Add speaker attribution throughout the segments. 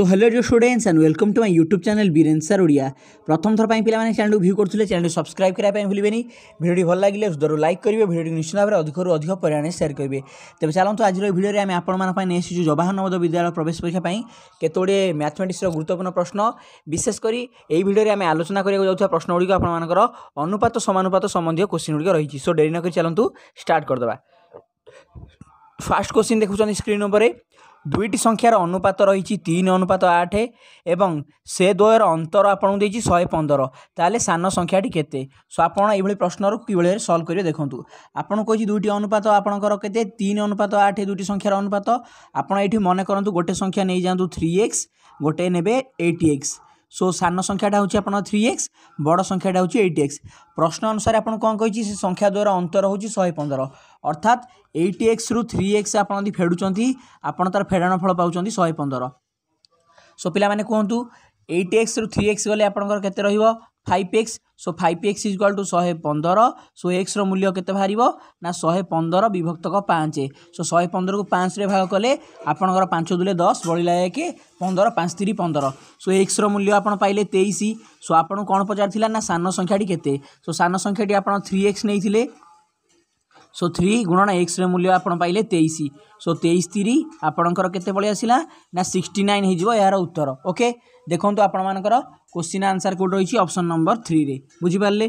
Speaker 1: so hello dear students and welcome to my YouTube channel Biren sir Odia ପ୍ରଥମ ଥର ପାଇଁ ପିଲାମାନେ ଚ୍ୟାନେଲ୍କୁ ଭ୍ୟୁ କରୁଥିଲେ ଚ୍ୟାନେଲ୍କୁ ସବସ୍କ୍ରାଇବ୍ କରିବା ପାଇଁ ଭୁଲିବେନି ଭିଡ଼ିଓଟି ଭଲ ଲାଗିଲେ ଦର ଲାଇକ୍ କରିବେ ଭିଡ଼ିଓଟି ନିଶ୍ଚିତ ଭାବରେ ଅଧିକରୁ ଅଧିକ ପରିମାଣରେ ସେୟାର କରିବେ ତେବେ ଚାଲନ୍ତୁ ଆଜିର ଏହି ଭିଡ଼ିଓରେ ଆମେ ଆପଣମାନଙ୍କ ପାଇଁ ନେଇ ଆସିଛୁ ଜବାହର ନବୋଦୟ ବିଦ୍ୟାଳୟ ପ୍ରବେଶ ପରୀକ୍ଷା ପାଇଁ କେତେଗୁଡ଼ିଏ ମ୍ୟାଥମେଟିକ୍ସର ଗୁରୁତ୍ୱପୂର୍ଣ୍ଣ ପ୍ରଶ୍ନ ବିଶେଷ କରି ଏହି ଭିଡ଼ିଓରେ ଆମେ ଆଲୋଚନା କରିବାକୁ ଯାଉଥିବା ପ୍ରଶ୍ନଗୁଡ଼ିକ ଆପଣମାନଙ୍କର ଅନୁପାତ ସମାନୁପାତ ସମ୍ବନ୍ଧୀୟ କୋଶ୍ଚିନ୍ଗୁଡ଼ିକ ରହିଛି ସୋ ଡେରି ନକରି ଚାଲନ୍ତୁ ଷ୍ଟାର୍ଟ କରିଦେବା ଫାର୍ଷ୍ଟ କୋଶ୍ଚିନ୍ ଦେଖୁଛନ୍ତି ସ୍କ୍ରିନ୍ ଉପରେ দুইটি সংখ্যার অনুপাত রয়েছে তিন অনুপাত আঠ এবং সে দ্বয়ের অন্তর আপনার দিয়েছি শহে পনেরো তাহলে সান সংখ্যাটি কেতে সো আপনার এইভাবে প্রশ্নর কিভাবে সলভ করবে দেখুন আপনার কী দুইটি অনুপাত আপনার কেতে তিন অনুপাত আঠ দুইটি সংখ্যার অনুপাত আপনার এটি মনে করতু গোটে সংখ্যা নিয়ে যাতে থ্রি এক্স গোটে নেবে এইট এক্স সো সান সংখ্যাটা হচ্ছে আপনার থ্রি এক্স বড় সংখ্যাটা হচ্ছে এইট এক্স প্রশ্ন অনুসারে আপনার কম কী সে সংখ্যা দ্বারা অন্তর হচ্ছে শহে পনেরো অর্থাৎ এইট এক্সরু থ্রি এক্স আপনার যদি ফেড়ুঁচ আপনার তার ফেড়াণ ফল পাচ্ছেন শহে পনেরো সো পিলা মানে কুহতু এইট এক্সরু থ্রি এক্স গেলে আপনার কেতে রহব five x so five x is equal to শহে পনের সো এক্সর মূল্য কেতে বাহার না শহে পনের বিভক্ত পাঁচ সো শহে পনের পাঁচ ভাগ কলে আপনার পাঁচ দূলে দশ বড়া একে পনের পাঁচ তিরি পনের সো এক্সর মূল্য আপনার পাইলে তেইশ সো আপনার কম পচার না সান সংখ্যাটি কেতে সো সান সংখ্যাটি আপনার থ্রি এক্স নিয়ে সো থ্রি গুণন এক্সর মূল্য আপনার পাইলে তেইশ সো তেইশ তিরি আপনার কেতে পড়ে আসলা না সিক্সটি নাইন হয়ে যাব উত্তর ওকে দেখুন আপনার কোশ্চিন আনসার কোড রয়েছে অপশন নম্বর থ্রিরে বুঝিপারে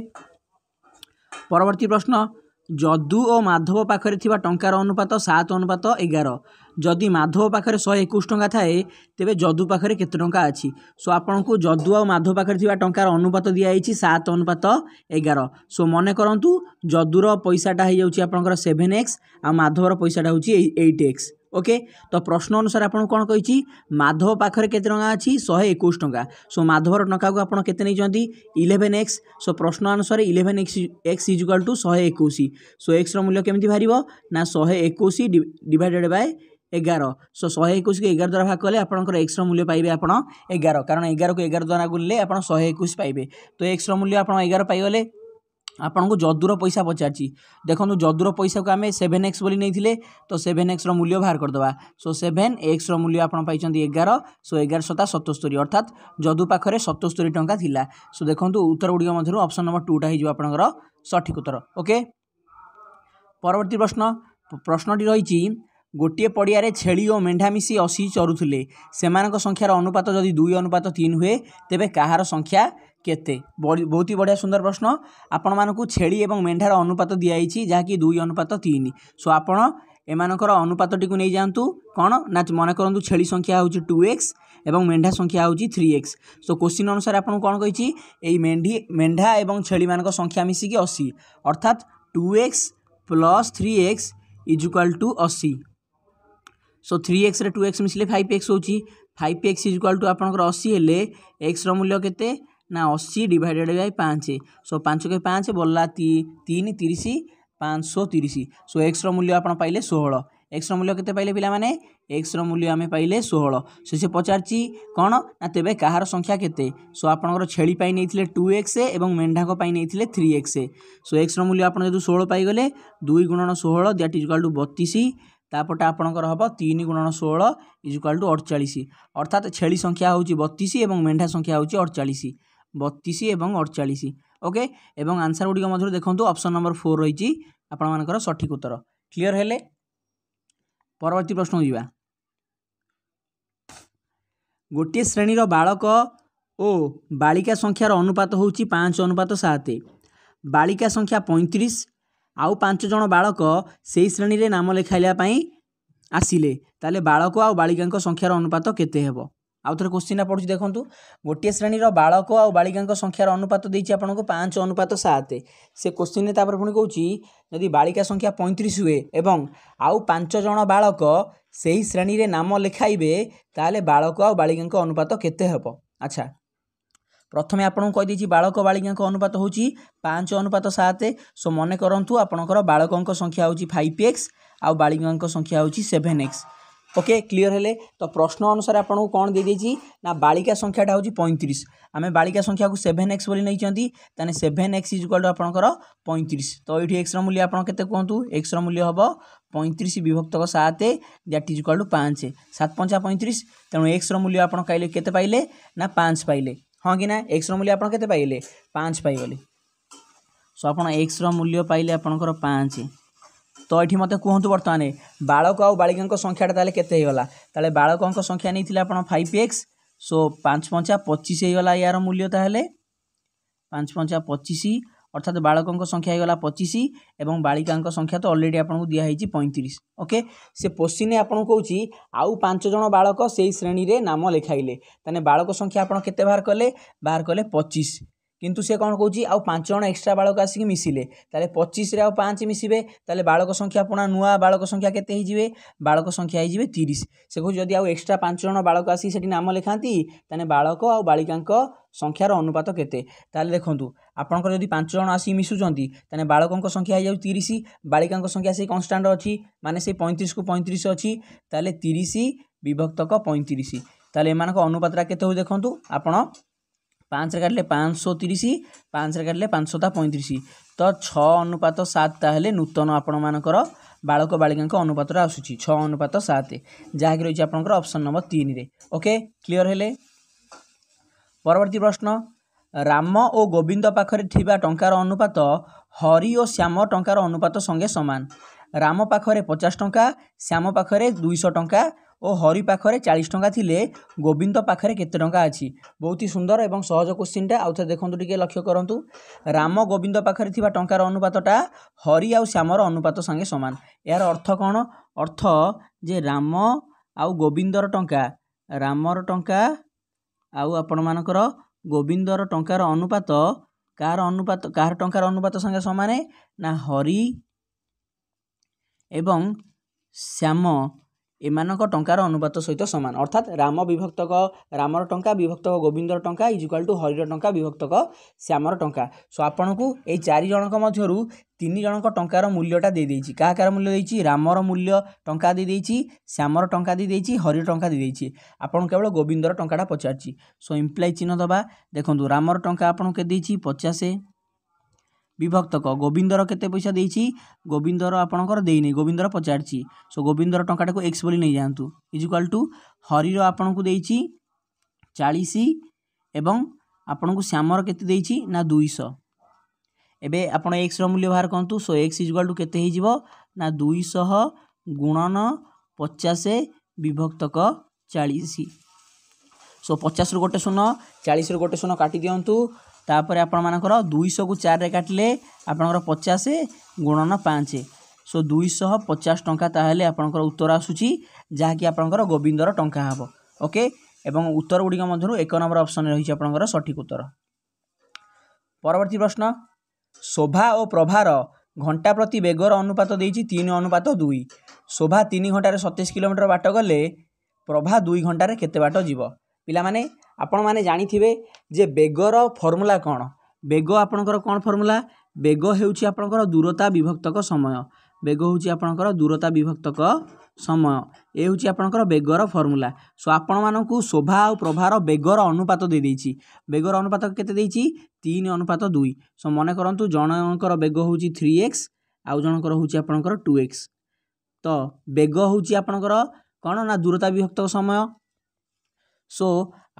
Speaker 1: পরবর্তী প্রশ্ন যদু ও মাধব পাখে থাকা টঙ্কার অনুপাত সাত অনুপাত এগার যদি মাধব পাখে শহে একুশ টঙ্কা থাকে তেমনি যদু পাখে কত টঙ্কা আছে সো আপনার যদু আ মাধব পাখে থাকা টঙ্কার অনুপাত দিয়েছি সাত অনুপাত এগার সো মনে করতু যদুর পয়সাটা হয়ে যাচ্ছে আপনার সেভেন এক্স আর মাধবর পয়সাটা হচ্ছে এইট এক্স ওকে ତ ପ୍ରଶ୍ନ ଅନୁସାରେ ଆପଣଙ୍କୁ କ'ଣ କହିଛି ମାଧବ ପାଖରେ କେତେ ଟଙ୍କା ଅଛି ଶହେ ଏକୋଇଶ ଟଙ୍କା ସୋ ମାଧବର ଟଙ୍କାକୁ ଆପଣ କେତେ ନେଇଛନ୍ତି ଇଲେଭେନ୍ ଏକ୍ସ ସୋ ପ୍ରଶ୍ନ ଅନୁସାରେ eleven x x is equal to ଶହେ ଏକୋଇଶ ସୋ ଏକ୍ସର ମୂଲ୍ୟ କେମିତି ବାହାରିବ ନା ଶହେ ଏକୋଇଶ ଡିଭାଇଡ଼େଡ଼୍ ବାଏ ଏଗାର ସୋ ଶହେ ଏକୋଇଶକୁ ଏଗାର ଦ୍ୱାରା ଭାଗ କଲେ ଆପଣଙ୍କର ଏକ୍ସର ମୂଲ୍ୟ ପାଇବେ ଆପଣ ଏଗାର କାରଣ ଏଗାରକୁ ଏଗାର ଦ୍ୱାରା ଗୁଣିଲେ ଆପଣ ଶହେ ଏକୋଇଶ ପାଇବେ ତ ଏକ୍ସର ମୂଲ୍ୟ ଆପଣ ଏଗାର ପାଇଗଲେ ଆପଣଙ୍କୁ ଯଦୁର ପଇସା ପଚାରିଛି ଦେଖନ୍ତୁ ଯଦୁର ପଇସାକୁ ଆମେ ସେଭେନ୍ ଏକ୍ସ ବୋଲି ନେଇଥିଲେ ତ ସେଭେନ୍ ଏକ୍ସର ମୂଲ୍ୟ ବାହାର କରିଦେବା ସୋ ସେଭେନ୍ ଏକ୍ସର ମୂଲ୍ୟ ଆପଣ ପାଇଛନ୍ତି ଏଗାର ସୋ ଏଗାର ଶତା ସତସ୍ତରୀ ଅର୍ଥାତ୍ ଯଦୁ ପାଖରେ ସତସ୍ତରୀ ଟଙ୍କା ଥିଲା ସୋ ଦେଖନ୍ତୁ ଉତ୍ତର ଗୁଡ଼ିକ ମଧ୍ୟରୁ ଅପସନ୍ ନମ୍ବର ଟୁଟା ହେଇଯିବ ଆପଣଙ୍କର ସଠିକ୍ ଉତ୍ତର ଓକେ ପରବର୍ତ୍ତୀ ପ୍ରଶ୍ନ ପ୍ରଶ୍ନଟି ରହିଛି ଗୋଟିଏ ପଡ଼ିଆରେ ଛେଳି ଓ ମେଣ୍ଢା ମିଶି ଅଶୀ ଚରୁଥିଲେ ସେମାନଙ୍କ ସଂଖ୍ୟାର ଅନୁପାତ ଯଦି ଦୁଇ ଅନୁପାତ ତିନି ହୁଏ ତେବେ କାହାର ସଂଖ୍ୟା କେତେ ବହୁତ ହି ବଢ଼ିଆ ସୁନ୍ଦର ପ୍ରଶ୍ନ ଆପଣମାନଙ୍କୁ ଛେଳି ଏବଂ ମେଣ୍ଢାର ଅନୁପାତ ଦିଆଯାଇଛି ଯାହାକି ଦୁଇ ଅନୁପାତ ତିନି ସୋ ଆପଣ ଏମାନଙ୍କର ଅନୁପାତଟିକୁ ନେଇଯାଆନ୍ତୁ କ'ଣ ନା ମନେ କରନ୍ତୁ ଛେଳି ସଂଖ୍ୟା ହେଉଛି ଟୁ ଏକ୍ସ ଏବଂ ମେଣ୍ଢା ସଂଖ୍ୟା ହେଉଛି ଥ୍ରୀ ଏକ୍ସ ସୋ କୋଶ୍ଚିନ୍ ଅନୁସାରେ ଆପଣଙ୍କୁ କ'ଣ କହିଛି ଏଇ ମେଣ୍ଢି ମେଣ୍ଢା ଏବଂ ଛେଳିମାନଙ୍କ ସଂଖ୍ୟା ମିଶିକି ଅଶୀ ଅର୍ଥାତ୍ two x plus three x is equal to ଅଶୀ ସୋ ଥ୍ରୀ ଏକ୍ସରେ ଟୁ ଏକ୍ସ ମିଶିଲେ ଫାଇଭ୍ ଏକ୍ସ ହେଉଛି five x is equal to ଆପଣଙ୍କର ଅଶୀ ହେଲେ ଏକ୍ସର ମୂଲ୍ୟ କେତେ ନା ଅଶୀ ଡିଭାଇଡ଼େଡ଼ ବାଇ ପାଞ୍ଚ ସୋ ପାଞ୍ଚ କେ ପାଞ୍ଚ ବଲା ତିନି ତିରିଶ ପାଞ୍ଚଶହ ତିରିଶ ସୋ ଏକ୍ସର ମୂଲ୍ୟ ଆପଣ ପାଇଲେ ଷୋହଳ ଏକ୍ସର ମୂଲ୍ୟ କେତେ ପାଇଲେ ପିଲାମାନେ ଏକ୍ସର ମୂଲ୍ୟ ଆମେ ପାଇଲେ ଷୋହଳ ସେ ସେ ପଚାରିଛି କ'ଣ ନା ତେବେ କାହାର ସଂଖ୍ୟା କେତେ ସୋ ଆପଣଙ୍କର ଛେଳି ପାଇଁ ନେଇଥିଲେ ଟୁ ଏକ୍ସ ଏବଂ ମେଣ୍ଢାଙ୍କ ପାଇଁ ନେଇଥିଲେ ଥ୍ରୀ ଏକ୍ସ ସୋ ଏକ୍ସର ମୂଲ୍ୟ ଆପଣ ଯଦି ଷୋହଳ ପାଇଗଲେ ଦୁଇ ଗୁଣନ ଷୋହଳ ଦ୍ୟାଟ୍ ଇଜୁକାଲ୍ ଟୁ ବତିଶ ତାପଟେ ଆପଣଙ୍କର ହେବ ତିନି ଗୁଣନ ଷୋହଳ ଇଜୁକାଲ୍ ଟୁ ଅଡ଼ଚାଳିଶ ଅର୍ଥାତ୍ ଛେଳି ସଂଖ୍ୟା ହେଉଛି ବତିଶ ଏବଂ ମେଣ୍ଢା ସଂଖ୍ୟା ହେଉଛି ଅଡ଼ଚାଳିଶ ବତିଶ ଏବଂ ଅଠଚାଳିଶ ଓକେ ଏବଂ ଆନ୍ସର୍ ଗୁଡ଼ିକ ମଧ୍ୟରୁ ଦେଖନ୍ତୁ ଅପସନ୍ ନମ୍ବର ଫୋର୍ ରହିଛି ଆପଣମାନଙ୍କର ସଠିକ୍ ଉତ୍ତର କ୍ଲିଅର୍ ହେଲେ ପରବର୍ତ୍ତୀ ପ୍ରଶ୍ନ ଯିବା ଗୋଟିଏ ଶ୍ରେଣୀର ବାଳକ ଓ ବାଳିକା ସଂଖ୍ୟାର ଅନୁପାତ ହେଉଛି ପାଞ୍ଚ ଅନୁପାତ ସାତ ବାଳିକା ସଂଖ୍ୟା ପଇଁତିରିଶ ଆଉ ପାଞ୍ଚ ଜଣ ବାଳକ ସେହି ଶ୍ରେଣୀରେ ନାମ ଲେଖାଇବା ପାଇଁ ଆସିଲେ ତାହେଲେ ବାଳକ ଆଉ ବାଳିକାଙ୍କ ସଂଖ୍ୟାର ଅନୁପାତ କେତେ ହେବ ଆଉ ଥରେ କୋଶ୍ଚିନ୍ଟା ପଢ଼ୁଛି ଦେଖନ୍ତୁ ଗୋଟିଏ ଶ୍ରେଣୀର ବାଳକ ଆଉ ବାଳିକାଙ୍କ ସଂଖ୍ୟାର ଅନୁପାତ ଦେଇଛି ଆପଣଙ୍କୁ ପାଞ୍ଚ ଅନୁପାତ ସାତ ସେ କୋଶ୍ଚିନ୍ରେ ତା'ପରେ ପୁଣି କହୁଛି ଯଦି ବାଳିକା ସଂଖ୍ୟା ପଇଁତିରିଶ ହୁଏ ଏବଂ ଆଉ ପାଞ୍ଚ ଜଣ ବାଳକ ସେହି ଶ୍ରେଣୀରେ ନାମ ଲେଖାଇବେ ତାହେଲେ ବାଳକ ଆଉ ବାଳିକାଙ୍କ ଅନୁପାତ କେତେ ହେବ ଆଚ୍ଛା ପ୍ରଥମେ ଆପଣଙ୍କୁ କହିଦେଇଛି ବାଳକ ବାଳିକାଙ୍କ ଅନୁପାତ ହେଉଛି ପାଞ୍ଚ ଅନୁପାତ ସାତ ସୋ ମନେ କରନ୍ତୁ ଆପଣଙ୍କର ବାଳକଙ୍କ ସଂଖ୍ୟା ହେଉଛି ଫାଇଭ୍ ଏକ୍ସ ଆଉ ବାଳିକାଙ୍କ ସଂଖ୍ୟା ହେଉଛି ସେଭେନ୍ ଏକ୍ସ ওকে କ୍ଲିଅର୍ ହେଲେ ତ ପ୍ରଶ୍ନ ଅନୁସାରେ ଆପଣଙ୍କୁ କ'ଣ ଦେଇଦେଇଛି ନା ବାଳିକା ସଂଖ୍ୟାଟା ହେଉଛି ପଇଁତିରିଶ ଆମେ ବାଳିକା ସଂଖ୍ୟାକୁ ସେଭେନ୍ ଏକ୍ସ ବୋଲି ନେଇଛନ୍ତି ତାହେଲେ ସେଭେନ୍ ଏକ୍ସ ଇଜ୍ ଟୁ ଆପଣଙ୍କର ପଇଁତିରିଶ ତ ଏଇଠି ଏକ୍ସର ମୂଲ୍ୟ ଆପଣ କେତେ କୁହନ୍ତୁ ଏକ୍ସର ମୂଲ୍ୟ ହେବ ପଇଁତିରିଶ ବିଭକ୍ତକ ସାତ ଦ୍ୟାଟ୍ ଇଜ୍ ଟୁ ପାଞ୍ଚ ସାତ ପଞ୍ଚା ପଇଁତିରିଶ ତେଣୁ ଏକ୍ସର ମୂଲ୍ୟ ଆପଣ କହିଲେ କେତେ ପାଇଲେ ନା ପାଞ୍ଚ ପାଇଲେ ହଁ କି ନା ଏକ୍ସର ମୂଲ୍ୟ ଆପଣ କେତେ ପାଇଲେ ପାଞ୍ଚ ପାଇଗଲେ ସୋ ଆପଣ ଏକ୍ସର ମୂଲ୍ୟ ପାଇଲେ ଆପଣଙ୍କର ପାଞ୍ଚ ତ ଏଠି ମୋତେ କୁହନ୍ତୁ ବର୍ତ୍ତମାନ ବାଳକ ଆଉ ବାଳିକାଙ୍କ ସଂଖ୍ୟାଟା ତାହେଲେ କେତେ ହେଇଗଲା ତାହେଲେ ବାଳକଙ୍କ ସଂଖ୍ୟା ନେଇଥିଲେ ଆପଣ ଫାଇଭ୍ ଏକ୍ସ ସୋ ପାଞ୍ଚ ପଞ୍ଚା ପଚିଶ ହେଇଗଲା ଏହାର ମୂଲ୍ୟ ତାହେଲେ ପାଞ୍ଚ ପଞ୍ଚା ପଚିଶ অর্থাৎ বাড়কঙ্ক সংখ্যা হয়ে গলা পঁচিশ এবং বাড়িকাঙ্ক সংখ্যা তো অলরেডি আপনার দিয়া হয়েছি পঁয়ত্রিশ ওকে সে কোশ্চিনে আপনার কৌছি আউ পাঁচ জন বাড়ক সেই শ্রেণীরে নাম লেখাইলে তাহলে বাড়ক সংখ্যা আপনার কেতে বাহার কলে বাহার কলে পঁচিশ କିନ୍ତୁ ସେ କ'ଣ କହୁଛି ଆଉ ପାଞ୍ଚ ଜଣ ଏକ୍ସଟ୍ରା ବାଳକ ଆସିକି ମିଶିଲେ ତାହେଲେ ପଚିଶରେ ଆଉ ପାଞ୍ଚ ମିଶିବେ ତାହେଲେ ବାଳକ ସଂଖ୍ୟା ପୁଣା ନୂଆ ବାଳକ ସଂଖ୍ୟା କେତେ ହେଇଯିବେ ବାଳକ ସଂଖ୍ୟା ହେଇଯିବେ ତିରିଶ ସେ କହୁଛି ଯଦି ଆଉ ଏକ୍ସଟ୍ରା ପାଞ୍ଚ ଜଣ ବାଳକ ଆସିକି ସେଠି ନାମ ଲେଖାନ୍ତି ତାହେଲେ ବାଳକ ଆଉ ବାଳିକାଙ୍କ ସଂଖ୍ୟାର ଅନୁପାତ କେତେ ତାହେଲେ ଦେଖନ୍ତୁ ଆପଣଙ୍କର ଯଦି ପାଞ୍ଚ ଜଣ ଆସିକି ମିଶୁଛନ୍ତି ତାହେଲେ ବାଳକଙ୍କ ସଂଖ୍ୟା ହେଇଯାଉଛି ତିରିଶ ବାଳିକାଙ୍କ ସଂଖ୍ୟା ସେଇ କନଷ୍ଟାଣ୍ଟ ଅଛି ମାନେ ସେଇ ପଇଁତିରିଶକୁ ପଇଁତିରିଶ ଅଛି ତାହେଲେ ତିରିଶ ବିଭକ୍ତକ ପଇଁତିରିଶ ତାହେଲେ ଏମାନଙ୍କ ଅନୁପାତଟା କେତେ ହେଉଛି ଦେଖନ୍ତୁ ଆପଣ पाँच र काटि पाँच सौतिस पाँच र काटि पाँच सौ पैँतिस त छ अनुपत सात तुतन आपक बात आसु छुपत सात जहाक रे ओके क्लियर हेले परवर्ती प्रश्न राम गोविंद र गोविन्द टंकार अनुपात हरि श्याम टंकार अनुपात संगे समान ରାମ ପାଖରେ ପଚାଶ ଟଙ୍କା ଶ୍ୟାମ ପାଖରେ ଦୁଇଶହ ଟଙ୍କା ଓ ହରି ପାଖରେ ଚାଳିଶ ଟଙ୍କା ଥିଲେ ଗୋବିନ୍ଦ ପାଖରେ କେତେ ଟଙ୍କା ଅଛି ବହୁତ ହି ସୁନ୍ଦର ଏବଂ ସହଜ କୋଶ୍ଚିନ୍ଟା ଆଉଥରେ ଦେଖନ୍ତୁ ଟିକିଏ ଲକ୍ଷ୍ୟ କରନ୍ତୁ ରାମ ଗୋବିନ୍ଦ ପାଖରେ ଥିବା ଟଙ୍କାର ଅନୁପାତଟା ହରି ଆଉ ଶ୍ୟାମର ଅନୁପାତ ସାଙ୍ଗେ ସମାନ ଏହାର ଅର୍ଥ କ'ଣ ଅର୍ଥ ଯେ ରାମ ଆଉ ଗୋବିନ୍ଦର ଟଙ୍କା ରାମର ଟଙ୍କା ଆଉ ଆପଣମାନଙ୍କର ଗୋବିନ୍ଦର ଟଙ୍କାର ଅନୁପାତ କାହାର ଅନୁପାତ କାହାର ଟଙ୍କାର ଅନୁପାତ ସାଙ୍ଗେ ସମାନେ ନା ହରି ଏବଂ ଶ୍ୟାମ ଏମାନଙ୍କ ଟଙ୍କାର ଅନୁପାତ ସହିତ ସମାନ ଅର୍ଥାତ୍ ରାମ ବିଭକ୍ତକ ରାମର ଟଙ୍କା ବିଭକ୍ତକ ଗୋବିନ୍ଦର ଟଙ୍କା ଇଜିକ୍ୱାଲ୍ ଟୁ ହରିର ଟଙ୍କା ବିଭକ୍ତକ ଶ୍ୟାମର ଟଙ୍କା ସୋ ଆପଣଙ୍କୁ ଏଇ ଚାରି ଜଣଙ୍କ ମଧ୍ୟରୁ ତିନି ଜଣଙ୍କ ଟଙ୍କାର ମୂଲ୍ୟଟା ଦେଇଦେଇଛି କାହା କାହାର ମୂଲ୍ୟ ଦେଇଛି ରାମର ମୂଲ୍ୟ ଟଙ୍କା ଦେଇଦେଇଛି ଶ୍ୟାମର ଟଙ୍କା ଦେଇଦେଇଛି ହରିର ଟଙ୍କା ଦେଇଦେଇଛି ଆପଣ କେବଳ ଗୋବିନ୍ଦର ଟଙ୍କାଟା ପଚାରିଛି ସୋ ଇମ୍ପ୍ଲାଇ ଚିହ୍ନ ଦେବା ଦେଖନ୍ତୁ ରାମର ଟଙ୍କା ଆପଣଙ୍କୁ କେତେ ଦେଇଛି ପଚାଶ বিভক্তক গোবিন্দর কেতে পয়সা দিয়েছি গোবিন্দর আপনার দেইনি গোবিন্দর পচারছি সো গোবিন্দর টাকাটা এক্স বলে নিয়ে যাতে ইজিকাল টু হরির আপনার দিয়েছি চাশ এবং আপনার শ্যামর কেতে দিয়েছি না দুইশ এবে আপনার এক্সর মূল্য বাহার করতু সো এক্স ইজিকাল টু কেতে হয়ে যাব না দুইশহ গুণন পচাশ বিভক্তক চাশ সো পচাশরু গোটে শূন্য চাশরু গোটে শূন্য কাটি দিও ତାପରେ ଆପଣମାନଙ୍କର ଦୁଇଶହକୁ ଚାରିରେ କାଟିଲେ ଆପଣଙ୍କର ପଚାଶ ଗୁଣନ ପାଞ୍ଚ ସୋ ଦୁଇଶହ ପଚାଶ ଟଙ୍କା ତାହେଲେ ଆପଣଙ୍କର ଉତ୍ତର ଆସୁଛି ଯାହାକି ଆପଣଙ୍କର ଗୋବିନ୍ଦର ଟଙ୍କା ହେବ ଓକେ ଏବଂ ଉତ୍ତର ଗୁଡ଼ିକ ମଧ୍ୟରୁ ଏକ ନମ୍ବର ଅପସନ୍ ରହିଛି ଆପଣଙ୍କର ସଠିକ୍ ଉତ୍ତର ପରବର୍ତ୍ତୀ ପ୍ରଶ୍ନ ଶୋଭା ଓ ପ୍ରଭାର ଘଣ୍ଟା ପ୍ରତି ବେଗର ଅନୁପାତ ଦେଇଛି ତିନି ଅନୁପାତ ଦୁଇ ଶୋଭା ତିନି ଘଣ୍ଟାରେ ସତେଇଶ କିଲୋମିଟର ବାଟ ଗଲେ ପ୍ରଭା ଦୁଇ ଘଣ୍ଟାରେ କେତେ ବାଟ ଯିବ ପିଲାମାନେ ଆପଣ ମାନେ ଜାଣିଥିବେ ଯେ ବେଗର ଫର୍ମୁଲା କ'ଣ ବେଗ ଆପଣଙ୍କର କ'ଣ ଫର୍ମୁଲା ବେଗ ହେଉଛି ଆପଣଙ୍କର ଦୂରତା ବିଭକ୍ତକ ସମୟ ବେଗ ହେଉଛି ଆପଣଙ୍କର ଦୂରତା ବିଭକ୍ତକ ସମୟ ଏ ହେଉଛି ଆପଣଙ୍କର ବେଗର ଫର୍ମୁଲା ସୋ ଆପଣମାନଙ୍କୁ ଶୋଭା ଆଉ ପ୍ରଭାର ବେଗର ଅନୁପାତ ଦେଇଦେଇଛି ବେଗର ଅନୁପାତ କେତେ ଦେଇଛି ତିନି ଅନୁପାତ ଦୁଇ ସୋ ମନେ କରନ୍ତୁ ଜଣଙ୍କର ବେଗ ହେଉଛି ଥ୍ରୀ ଏକ୍ସ ଆଉ ଜଣଙ୍କର ହେଉଛି ଆପଣଙ୍କର ଟୁ ଏକ୍ସ ତ ବେଗ ହେଉଛି ଆପଣଙ୍କର କ'ଣ ନା ଦୂରତା ବିଭକ୍ତକ ସମୟ ସୋ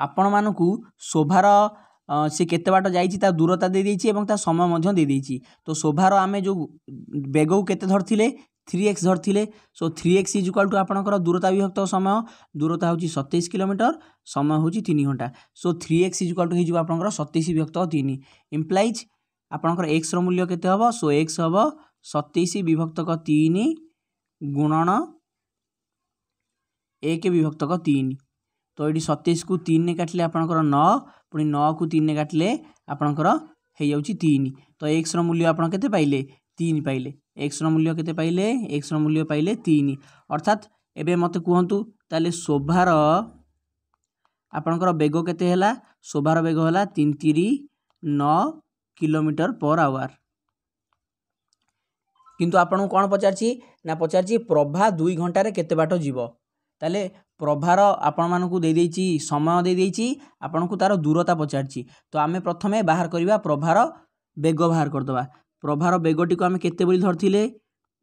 Speaker 1: ଆପଣମାନଙ୍କୁ ଶୋଭାର ସେ କେତେ ବାଟ ଯାଇଛି ତା ଦୂରତା ଦେଇଦେଇଛି ଏବଂ ତା ସମୟ ମଧ୍ୟ ଦେଇଦେଇଛି ତ ଶୋଭାର ଆମେ ଯେଉଁ ବେଗକୁ କେତେ ଧରିଥିଲେ থ্রি এক্স ধরলে so three x is equal to আপনার দূরতা বিভক্ত সময় দূরতা হচ্ছে সতেইশ কিলোমিটর সময় হচ্ছে তিন ঘন্টা so three x is equal to হয়ে আপনার সতেইশ বিভক্ত তিন ইমপ্লাইজ আপনার এক্সর মূল্য কেতে হব সো এক্স হব সতেইশ বিভক্তক তিন গুণন এক বিভক্তক তিন ତ ଏଇଠି ସତେଇଶକୁ ତିନିରେ କାଟିଲେ ଆପଣଙ୍କର ନଅ ପୁଣି ନଅକୁ ତିନିରେ କାଟିଲେ ଆପଣଙ୍କର ହେଇଯାଉଛି ତିନି ତ ଏକ୍ସର ମୂଲ୍ୟ ଆପଣ କେତେ ପାଇଲେ ତିନି ପାଇଲେ ଏକ୍ସର ମୂଲ୍ୟ କେତେ ପାଇଲେ ଏକ୍ସର ମୂଲ୍ୟ ପାଇଲେ ତିନି ଅର୍ଥାତ୍ ଏବେ ମୋତେ କୁହନ୍ତୁ ତାହେଲେ ଶୋଭାର ଆପଣଙ୍କର ବେଗ କେତେ ହେଲା ଶୋଭାର ବେଗ ହେଲା ତିନି ତିରି ନଅ କିଲୋମିଟର ପର୍ ଆୱାର କିନ୍ତୁ ଆପଣଙ୍କୁ କ'ଣ ପଚାରିଛି ନା ପଚାରିଛି ପ୍ରଭା ଦୁଇ ଘଣ୍ଟାରେ କେତେ ବାଟ ଯିବ তাহলে প্রভার ଆପଣମାନଙ୍କୁ ଦେଇଦେଇଛି ସମୟ ଦେଇଦେଇଛି ଆପଣଙ୍କୁ ତା'ର ଦୂରତା ପଚାରିଛି ତ ଆମେ ପ୍ରଥମେ ବାହାର କରିବା ପ୍ରଭାର ବେଗ ବାହାର କରିଦେବା ପ୍ରଭାର ବେଗଟିକୁ ଆମେ କେତେ ବୋଲି ଧରିଥିଲେ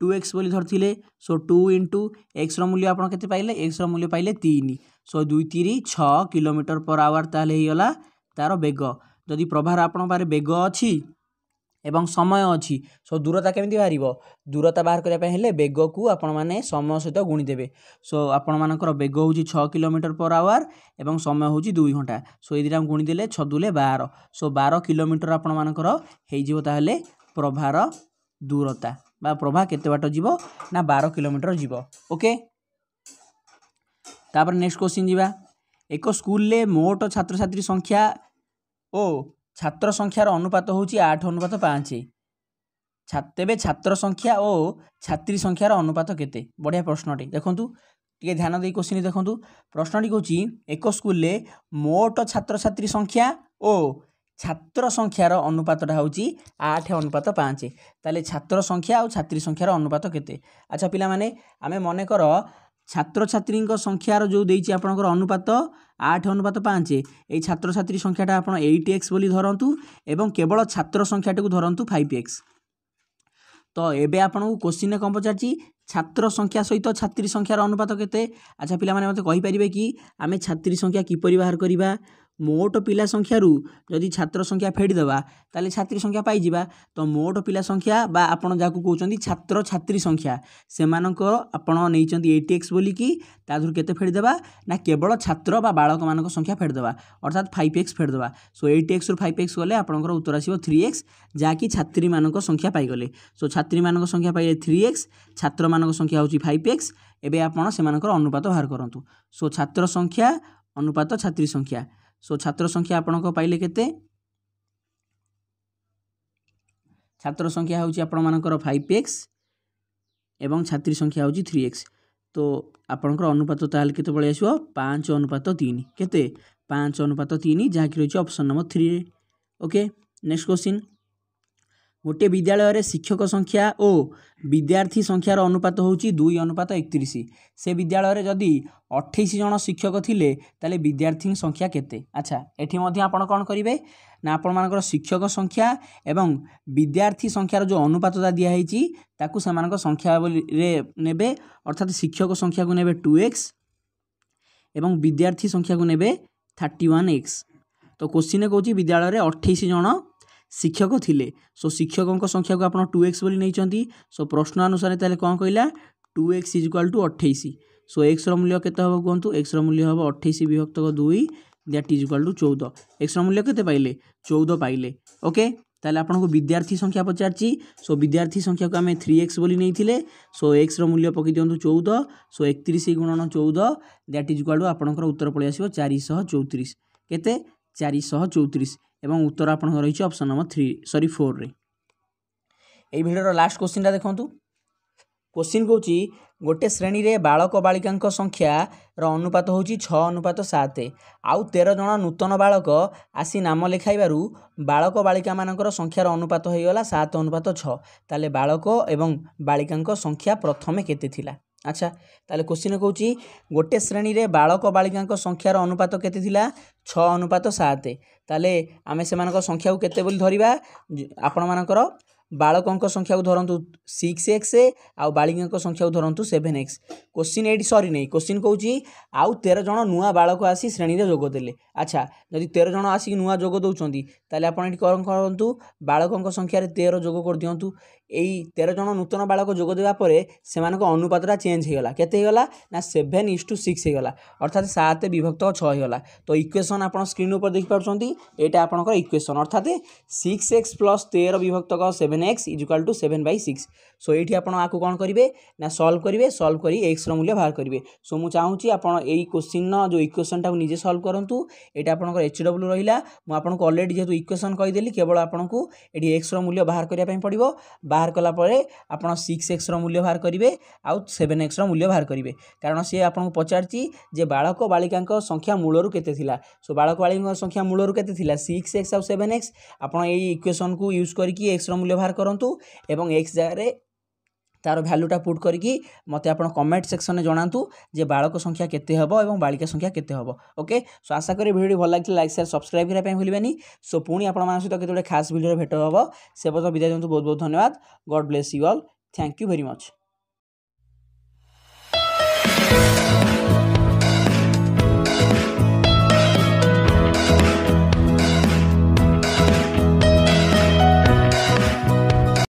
Speaker 1: ଟୁ ଏକ୍ସ ବୋଲି ଧରିଥିଲେ ସୋ ଟୁ ଇଣ୍ଟୁ ଏକ୍ସର ମୂଲ୍ୟ ଆପଣ କେତେ ପାଇଲେ ଏକ୍ସର ମୂଲ୍ୟ ପାଇଲେ ତିନି ସୋ ଦୁଇ ତିରି ଛଅ କିଲୋମିଟର ପର୍ ଆୱାର ତାହେଲେ ହେଇଗଲା ତା'ର ବେଗ ଯଦି ପ୍ରଭାର ଆପଣଙ୍କ ପାଖରେ ବେଗ ଅଛି ଏବଂ ସମୟ ଅଛି ସୋ ଦୂରତା କେମିତି ବାହାରିବ ଦୂରତା ବାହାର କରିବା ପାଇଁ ହେଲେ ବେଗକୁ ଆପଣମାନେ ସମୟ ସହିତ ଗୁଣିଦେବେ ସୋ ଆପଣମାନଙ୍କର ବେଗ ହେଉଛି ଛଅ କିଲୋମିଟର ପର୍ ଆୱାର ଏବଂ ସମୟ ହେଉଛି ଦୁଇ ଘଣ୍ଟା ସୋ ଏ ଦୁଇଟାକୁ ଗୁଣିଦେଲେ ଛଅ ଛଦୁଲେ ବାର ସୋ ବାର କିଲୋମିଟର ଆପଣମାନଙ୍କର ହେଇଯିବ ତାହେଲେ ପ୍ରଭାର ଦୂରତା ବା ପ୍ରଭା କେତେ ବାଟ ଯିବ ନା ବାର କିଲୋମିଟର ଯିବ ଓକେ ତାପରେ ନେକ୍ସଟ କୋଶ୍ଚିନ୍ ଯିବା ଏକ ସ୍କୁଲରେ ମୋଟ ଛାତ୍ରଛାତ୍ରୀ ସଂଖ୍ୟା ଓ ଛାତ୍ର ସଂଖ୍ୟାର ଅନୁପାତ ହେଉଛି ଆଠ ଅନୁପାତ ପାଞ୍ଚ ତେବେ ଛାତ୍ର ସଂଖ୍ୟା ଓ ଛାତ୍ରୀ ସଂଖ୍ୟାର ଅନୁପାତ କେତେ ବଢ଼ିଆ ପ୍ରଶ୍ନଟି ଦେଖନ୍ତୁ ଟିକେ ଧ୍ୟାନ ଦେଇ କୋଶ୍ଚିନ୍ ଦେଖନ୍ତୁ ପ୍ରଶ୍ନଟି ହେଉଛି ଏକ ସ୍କୁଲରେ ମୋଟ ଛାତ୍ରଛାତ୍ରୀ ସଂଖ୍ୟା ଓ ଛାତ୍ର ସଂଖ୍ୟାର ଅନୁପାତଟା ହେଉଛି ଆଠ ଅନୁପାତ ପାଞ୍ଚ ତାହେଲେ ଛାତ୍ର ସଂଖ୍ୟା ଆଉ ଛାତ୍ରୀ ସଂଖ୍ୟାର ଅନୁପାତ କେତେ ଆଚ୍ଛା ପିଲାମାନେ ଆମେ ମନେକର ଛାତ୍ରଛାତ୍ରୀଙ୍କ ସଂଖ୍ୟାର ଯେଉଁ ଦେଇଛି ଆପଣଙ୍କର ଅନୁପାତ ଆଠ ଅନୁପାତ ପାଞ୍ଚ ଏଇ ଛାତ୍ରଛାତ୍ରୀ ସଂଖ୍ୟାଟା ଆପଣ ଏଇଟ୍ ଏକ୍ସ ବୋଲି ଧରନ୍ତୁ ଏବଂ କେବଳ ଛାତ୍ର ସଂଖ୍ୟାଟିକୁ ଧରନ୍ତୁ ଫାଇଭ୍ ଏକ୍ସ ତ ଏବେ ଆପଣଙ୍କୁ କୋଶ୍ଚିନ୍ରେ କ'ଣ ପଚାରିଛି ଛାତ୍ର ସଂଖ୍ୟା ସହିତ ଛାତ୍ରୀ ସଂଖ୍ୟାର ଅନୁପାତ କେତେ ଆଚ୍ଛା ପିଲାମାନେ ମୋତେ କହିପାରିବେ କି ଆମେ ଛାତ୍ରୀ ସଂଖ୍ୟା କିପରି ବାହାର କରିବା মোট পিলা সংখ্যারু যদি ছাত্র সংখ্যা ফেড়িদেবা তাহলে ছাত্রী সংখ্যা পাইযা তো মোট পিলা সংখ্যা বা আপনার যাকে কৌন ছাত্র ছাত্রী সংখ্যা সেমানকর আপনার নিয়েছেন এইটি এক্স বলিকি তা দেহ কেতে ফেড়িদেবা না কেবল ছাত্র বা বাড়ক মান সংখ্যা ফেড়িদেবা অর্থাৎ ফাইভ এক্স ফেড়িদেবা সো এইটি এক্স রু ফাইভ এক্স গলে আপনার উত্তর আসব থ্রি এক্স যা কি ছাত্রী মান সংখ্যা পাইগলে সো ছাত্রী মান সংখ্যা পাইলে থ্রি এক্স ছাত্র মান সংখ্যা হচ্ছে ফাইভ এক্স এবে আপনার সে অনুপাত বাহার করতু সো ছাত্র সংখ্যা অনুপাত ছাত্রী সংখ্যা সো ছাত্র সংখ্যা আপনার পাইলে কেতে ছাত্র সংখ্যা হচ্ছে আপনার ফাইভ এক্স এবং ছাত্রী সংখ্যা হচ্ছে থ্রি এক্স তো আপনার অনুপাত তাহলে কেতে পড়ে আসব পাঁচ অনুপাত তিন কেতে পাঁচ অনুপাত তিন যা কি রয়েছে option number three okay next question ଗୋଟିଏ ବିଦ୍ୟାଳୟରେ ଶିକ୍ଷକ ସଂଖ୍ୟା ଓ ବିଦ୍ୟାର୍ଥୀ ସଂଖ୍ୟାର ଅନୁପାତ ହେଉଛି ଦୁଇ ଅନୁପାତ ଏକତିରିଶ ସେ ବିଦ୍ୟାଳୟରେ ଯଦି ଅଠେଇଶ ଜଣ ଶିକ୍ଷକ ଥିଲେ ତାହେଲେ ବିଦ୍ୟାର୍ଥୀ ସଂଖ୍ୟା କେତେ ଆଚ୍ଛା ଏଠି ମଧ୍ୟ ଆପଣ କ'ଣ କରିବେ ନା ଆପଣମାନଙ୍କର ଶିକ୍ଷକ ସଂଖ୍ୟା ଏବଂ ବିଦ୍ୟାର୍ଥୀ ସଂଖ୍ୟାର ଯେଉଁ ଅନୁପାତଟା ଦିଆହେଇଛି ତାକୁ ସେମାନଙ୍କ ସଂଖ୍ୟା ବୋଲିରେ ନେବେ ଅର୍ଥାତ୍ ଶିକ୍ଷକ ସଂଖ୍ୟାକୁ ନେବେ ଟୁ ଏକ୍ସ ଏବଂ ବିଦ୍ୟାର୍ଥୀ ସଂଖ୍ୟାକୁ ନେବେ ଥାର୍ଟି ୱାନ୍ ଏକ୍ସ ତ କୋଶ୍ଚିନ୍ କହୁଛି ବିଦ୍ୟାଳୟରେ ଅଠେଇଶ ଜଣ ଶିକ୍ଷକ ଥିଲେ ସୋ ଶିକ୍ଷକଙ୍କ ସଂଖ୍ୟାକୁ ଆପଣ ଟୁ ଏକ୍ସ ବୋଲି ନେଇଛନ୍ତି ସୋ ପ୍ରଶ୍ନ ଅନୁସାରେ ତାହେଲେ କ'ଣ କହିଲା two x is equal to ଅଠେଇଶ ସୋ ଏକ୍ସର ମୂଲ୍ୟ କେତେ ହେବ କୁହନ୍ତୁ ଏକ୍ସର ମୂଲ୍ୟ ହେବ ଅଠେଇଶ ବିଭକ୍ତକ ଦୁଇ ଦ୍ୟାଟ୍ ଇଜ୍ ଇକ୍ୱାଲ୍ ଟୁ ଚଉଦ ଏକ୍ସର ମୂଲ୍ୟ କେତେ ପାଇଲେ ଚଉଦ ପାଇଲେ ଓକେ ତାହେଲେ ଆପଣଙ୍କୁ ବିଦ୍ୟାର୍ଥୀ ସଂଖ୍ୟା ପଚାରିଛି ସୋ ବିଦ୍ୟାର୍ଥୀ ସଂଖ୍ୟାକୁ ଆମେ ଥ୍ରୀ ଏକ୍ସ ବୋଲି ନେଇଥିଲେ ସୋ ଏକ୍ସର ମୂଲ୍ୟ ପକାଇ ଦିଅନ୍ତୁ ଚଉଦ ସୋ ଏକତିରିଶ ଗୁଣନ ଚଉଦ ଦ୍ୟାଟ୍ ଇଜ୍ ଇକ୍ୱାଲ୍ ଟୁ ଆପଣଙ୍କର ଉତ୍ତର ପଳାଇ ଆସିବ ଚାରିଶହ ଚଉତିରିଶ କେତେ ଚାରିଶହ ଚଉତିରିଶ ଏବଂ ଉତ୍ତର ଆପଣଙ୍କର ରହିଛି ଅପସନ୍ ନମ୍ବର ଥ୍ରୀ ସରି ଫୋର୍ରେ ଏଇ ଭିଡ଼ିଓର ଲାଷ୍ଟ କୋଶ୍ଚିନ୍ଟା ଦେଖନ୍ତୁ କୋଶ୍ଚିନ୍ କହୁଛି ଗୋଟିଏ ଶ୍ରେଣୀରେ ବାଳକ ବାଳିକାଙ୍କ ସଂଖ୍ୟାର ଅନୁପାତ ହେଉଛି ଛଅ ଅନୁପାତ ସାତ ଆଉ ତେର ଜଣ ନୂତନ ବାଳକ ଆସି ନାମ ଲେଖାଇବାରୁ ବାଳକ ବାଳିକାମାନଙ୍କର ସଂଖ୍ୟାର ଅନୁପାତ ହୋଇଗଲା ସାତ ଅନୁପାତ ଛଅ ତାହେଲେ ବାଳକ ଏବଂ ବାଳିକାଙ୍କ ସଂଖ୍ୟା ପ୍ରଥମେ କେତେ ଥିଲା ଆଚ୍ଛା ତାହେଲେ କୋଶ୍ଚିନ୍ କହୁଛି ଗୋଟେ ଶ୍ରେଣୀରେ ବାଳକ ବାଳିକାଙ୍କ ସଂଖ୍ୟାର ଅନୁପାତ କେତେ ଥିଲା ଛଅ ଅନୁପାତ ସାତ ତାହେଲେ ଆମେ ସେମାନଙ୍କ ସଂଖ୍ୟାକୁ କେତେ ବୋଲି ଧରିବା ଆପଣମାନଙ୍କର ବାଳକଙ୍କ ସଂଖ୍ୟାକୁ ଧରନ୍ତୁ ସିକ୍ସ ଏକ୍ସ ଆଉ ବାଳିକାଙ୍କ ସଂଖ୍ୟାକୁ ଧରନ୍ତୁ ସେଭେନ୍ ଏକ୍ସ କୋଶ୍ଚିନ୍ ଏଇଠି ସରିନି କୋଶ୍ଚିନ୍ କହୁଛି ଆଉ ତେର ଜଣ ନୂଆ ବାଳକ ଆସି ଶ୍ରେଣୀରେ ଯୋଗ ଦେଲେ ଆଚ୍ଛା ଯଦି ତେର ଜଣ ଆସିକି ନୂଆ ଯୋଗ ଦେଉଛନ୍ତି ତାହେଲେ ଆପଣ ଏଠି କ'ଣ କରନ୍ତୁ ବାଳକଙ୍କ ସଂଖ୍ୟାରେ ତେର ଯୋଗ କରିଦିଅନ୍ତୁ ଏଇ ତେର ଜଣ ନୂତନ ବାଳକ ଯୋଗ ଦେବା ପରେ ସେମାନଙ୍କ ଅନୁପାତଟା ଚେଞ୍ଜ ହୋଇଗଲା କେତେ ହୋଇଗଲା ନା ସେଭେନ୍ ଇସ୍ ଟୁ ସିକ୍ସ ହୋଇଗଲା ଅର୍ଥାତ୍ ସାତ ବିଭକ୍ତ ଛଅ ହୋଇଗଲା ତ ଇକ୍ୱେସନ୍ ଆପଣ ସ୍କ୍ରିନ୍ ଉପରେ ଦେଖିପାରୁଛନ୍ତି ଏଇଟା ଆପଣଙ୍କର ଇକ୍ୱେସନ୍ ଅର୍ଥାତ୍ ସିକ୍ସ ଏକ୍ସ ପ୍ଲସ୍ ତେର ବିଭକ୍ତକ seven seven x is equal to seven by six so eighty আপনার আকু କ'ଣ କରିବେ ନା ସଲ୍ଭ କରିବେ ସଲ୍ଭ କରି ଏକ୍ସର ମୂଲ୍ୟ ବାହାର କରିବେ ସୋ ମୁଁ ଚାହୁଁଛି ଆପଣ ଏଇ କୋଶ୍ଚିନ୍ର ଯେଉଁ ଇକ୍ୱେସନ୍ଟାକୁ ନିଜେ ସଲ୍ଭ କରନ୍ତୁ ଏଇଟା ଆପଣଙ୍କର ଏଚ୍ ଡବ୍ଲ୍ୟୁ ରହିଲା ମୁଁ ଆପଣଙ୍କୁ ଅଲରେଡ଼ି ଯେହେତୁ ଇକ୍ୱେସନ୍ କହିଦେଲି କେବଳ ଆପଣଙ୍କୁ ଏଠି ଏକ୍ସର ମୂଲ୍ୟ ବାହାର କରିବା ପାଇଁ ପଡ଼ିବ ବାହାର କଲା ପରେ ଆପଣ ସିକ୍ସ ଏକ୍ସର ମୂଲ୍ୟ ବାହାର କରିବେ ଆଉ ସେଭେନ୍ ଏକ୍ସର ମୂଲ୍ୟ ବାହାର କରିବେ କାରଣ ସିଏ ଆପଣଙ୍କୁ ପଚାରିଛି ଯେ ବାଳକ ବାଳିକାଙ୍କ ସଂଖ୍ୟା ମୂଳରୁ କେତେ ଥିଲା ସୋ ବାଳକ ବାଳିକାଙ୍କ ସଂଖ୍ୟା ମୂଳରୁ କେତେ ଥିଲା ସିକ୍ସ ଏକ୍ସ ଆଉ ସେଭେନ୍ ଏକ୍ସ ଆପଣ ଏଇ ଇକ୍ୱେସନ୍କୁ ୟୁଜ୍ କରିକି ଏକ୍ସର ମୂଲ୍ୟ ବାହାର କରନ୍ତୁ ଏବଂ ଏକ୍ସ ଜାଗାରେ ତା'ର ଭ୍ୟାଲୁଟା ପୁଟ୍ କରିକି ମୋତେ ଆପଣ କମେଣ୍ଟ ସେକ୍ସନରେ ଜଣାନ୍ତୁ ଯେ ବାଳକ ସଂଖ୍ୟା କେତେ ହେବ ଏବଂ ବାଳିକା ସଂଖ୍ୟା କେତେ ହେବ ଓକେ ସୋ ଆଶା କରେ ଭିଡ଼ିଓଟି ଭଲ ଲାଗିଥିଲା ଲାଇକ୍ ସେୟାର ସବସ୍କ୍ରାଇବ୍ କରିବା ପାଇଁ ଭୁଲିବେନି ସୋ ପୁଣି ଆପଣମାନଙ୍କ ସହିତ କେତେ ଗୋଟେ ଖାସ୍ ଭିଡ଼ିଓରେ ଭେଟ ହେବ ସେ ପର୍ଯ୍ୟନ୍ତ ବିଦାୟ ଦିଅନ୍ତୁ ବହୁତ ବହୁତ ଧନ୍ୟବାଦ God bless you all thank you very much